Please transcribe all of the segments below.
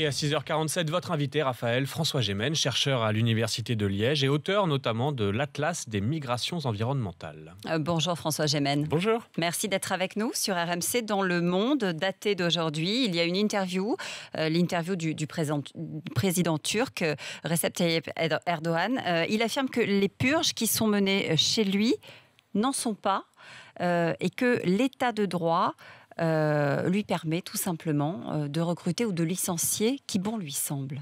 Et à 6h47, votre invité, Raphaël François Gémen, chercheur à l'Université de Liège et auteur notamment de l'Atlas des migrations environnementales. Euh, bonjour François Gémen. Bonjour. Merci d'être avec nous sur RMC dans le monde, daté d'aujourd'hui. Il y a une interview, euh, l'interview du, président turc, euh, Recep Tayyip Erdogan. il affirme que les purges qui sont menées chez lui n'en sont pas et que l'état de droit euh, lui permet tout simplement euh, de recruter ou de licencier qui bon lui semble.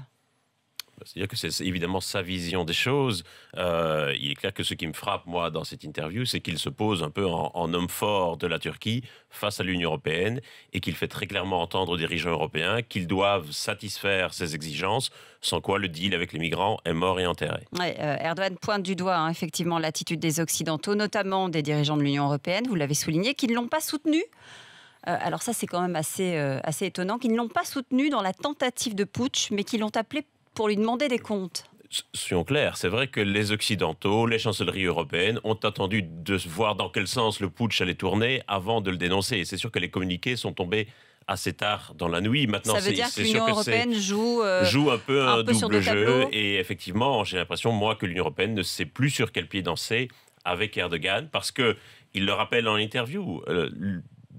C'est-à-dire que c'est évidemment sa vision des choses. Euh, il est clair que ce qui me frappe, moi, dans cette interview, c'est qu'il se pose un peu en, homme fort de la Turquie face à l'Union européenne et qu'il fait très clairement entendre aux dirigeants européens qu'ils doivent satisfaire ses exigences, sans quoi le deal avec les migrants est mort et enterré. Erdogan pointe du doigt, hein, effectivement, l'attitude des Occidentaux, notamment des dirigeants de l'Union européenne, vous l'avez souligné, qui ne l'ont pas soutenu euh, alors ça, c'est quand même assez, euh, assez étonnant, qu'ils ne l'ont pas soutenu dans la tentative de putsch, mais qu'ils l'ont appelé pour lui demander des comptes soyons clairs, c'est vrai que les Occidentaux, les chancelleries européennes ont attendu de voir dans quel sens le putsch allait tourner avant de le dénoncer. Et c'est sûr que les communiqués sont tombés assez tard dans la nuit. Maintenant, ça veut dire que l'Union européenne euh, joue, un peu un, double jeu. Et effectivement, j'ai l'impression, moi, que l'Union européenne ne sait plus sur quel pied danser avec Erdogan parce que il le rappelle en interview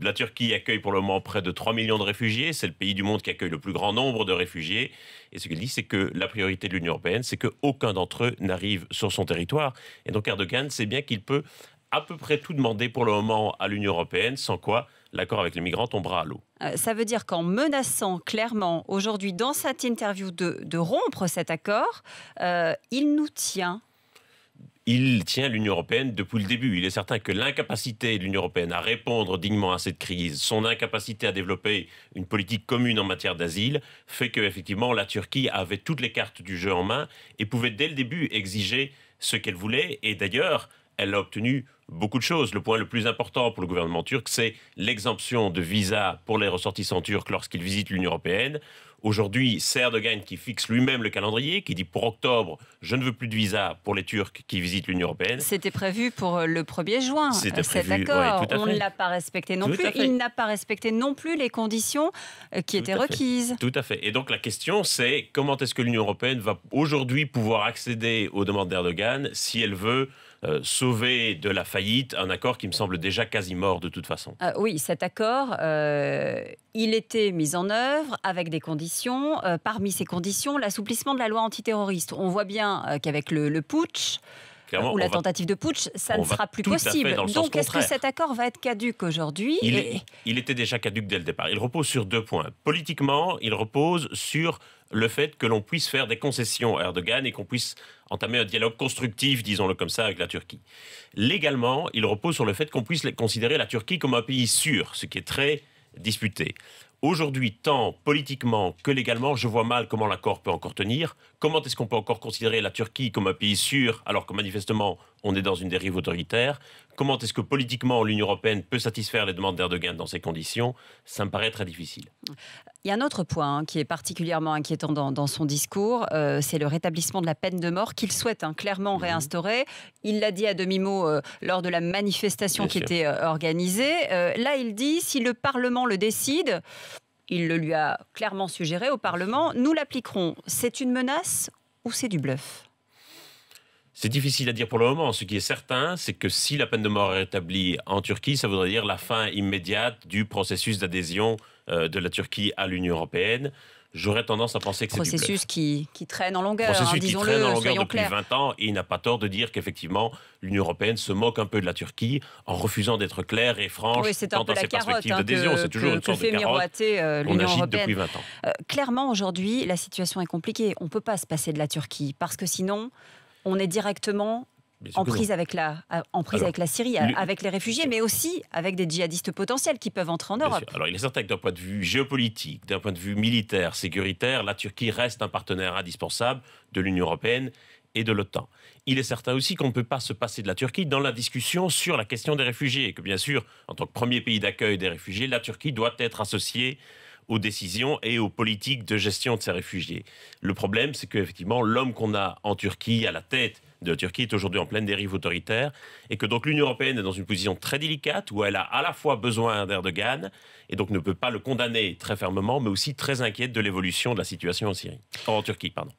la Turquie accueille pour le moment près de 3 millions de réfugiés. C'est le pays du monde qui accueille le plus grand nombre de réfugiés. Et ce qu'il dit, c'est que la priorité de l'Union européenne, c'est qu'aucun d'entre eux n'arrive sur son territoire. Et donc Erdogan sait bien qu'il peut à peu près tout demander pour le moment à l'Union européenne, sans quoi l'accord avec les migrants tombera à l'eau. Euh, ça veut dire qu'en menaçant clairement aujourd'hui dans cette interview de, rompre cet accord, euh, il nous tient il tient l'Union européenne depuis le début. Il est certain que l'incapacité de l'Union européenne à répondre dignement à cette crise, son incapacité à développer une politique commune en matière d'asile, fait que effectivement la Turquie avait toutes les cartes du jeu en main et pouvait dès le début exiger ce qu'elle voulait. Et d'ailleurs, elle a obtenu beaucoup de choses. Le point le plus important pour le gouvernement turc, c'est l'exemption de visa pour les ressortissants turcs lorsqu'ils visitent l'Union européenne aujourd'hui c'est Erdogan qui fixe lui-même le calendrier, qui dit pour octobre, je ne veux plus de visa pour les Turcs qui visitent l'Union européenne. C'était prévu pour euh, le 1er juin, C'est prévu, On ne l'a pas respecté non plus. Il n'a pas respecté non plus les conditions euh, qui étaient requises. Tout à fait. Et donc la question c'est comment est-ce que l'Union européenne va aujourd'hui pouvoir accéder aux demandes d'Erdogan si elle veut euh, sauver de la faillite un accord qui me semble déjà quasi mort de toute façon. Euh, oui, cet accord, euh, il était mis en œuvre avec des conditions. parmi ces conditions, l'assouplissement de la loi antiterroriste. On voit bien qu'avec le putsch, ou la tentative de putsch, ça ne sera plus possible. Donc est-ce que cet accord va être caduque aujourd'hui il, il, était déjà caduque dès le départ. Il repose sur deux points. Politiquement, il repose sur le fait que l'on puisse faire des concessions à Erdogan et qu'on puisse entamer un dialogue constructif, disons-le comme ça, avec la Turquie. Légalement, il repose sur le fait qu'on puisse considérer la Turquie comme un pays sûr, ce qui est très disputé. Aujourd'hui, tant politiquement que légalement, je vois mal comment l'accord peut encore tenir. Comment est-ce qu'on peut encore considérer la Turquie comme un pays sûr alors que manifestement on est dans une dérive autoritaire comment est-ce que politiquement l'Union européenne peut satisfaire les demandes d'Erdogan dans ces conditions Ça me paraît très difficile. Il y a un autre point hein, qui est particulièrement inquiétant dans, son discours, euh, c'est le rétablissement de la peine de mort qu'il souhaite hein, clairement mhm. réinstaurer. Il l'a dit à demi-mot euh, lors de la manifestation qui était euh, organisée. là, il dit, si le Parlement le décide, il le lui a clairement suggéré au Parlement, nous l'appliquerons. C'est une menace ou c'est du bluff c'est difficile à dire pour le moment. Ce qui est certain, c'est que si la peine de mort est rétablie en Turquie, ça voudrait dire la fin immédiate du processus d'adhésion euh, de la Turquie à l'union européenne. J'aurais tendance à penser que c'est processus qui, traîne en longueur. Processus hein, qui traîne en longueur depuis 20 ans et il n'a pas tort de dire qu'effectivement l'Union européenne se moque un peu de la Turquie en refusant d'être claire et franche quant à ses perspectives hein, d'adhésion. C'est toujours une sorte de carotte fait euh, qu'on agite européenne. depuis 20 ans. Euh, clairement aujourd'hui la situation est compliquée. On ne peut pas se passer de la Turquie parce que sinon on est directement en prise, avec la, Syrie, avec les réfugiés, mais aussi avec des djihadistes potentiels qui peuvent entrer en Europe. Alors il est certain que d'un point de vue géopolitique, d'un point de vue militaire, sécuritaire, la Turquie reste un partenaire indispensable de l'Union européenne et de l'OTAN. Il est certain aussi qu'on ne peut pas se passer de la Turquie dans la discussion sur la question des réfugiés, et que bien sûr, en tant que premier pays d'accueil des réfugiés, la Turquie doit être associée aux décisions et aux politiques de gestion de ces réfugiés. Le problème, c'est qu'effectivement, l'homme qu'on a en Turquie, à la tête de la Turquie, est aujourd'hui en pleine dérive autoritaire, et que donc l'Union européenne est dans une position très délicate où elle a à la fois besoin d'Erdogan, et donc ne peut pas le condamner très fermement, mais aussi très inquiète de l'évolution de la situation en Syrie, en Turquie. pardon.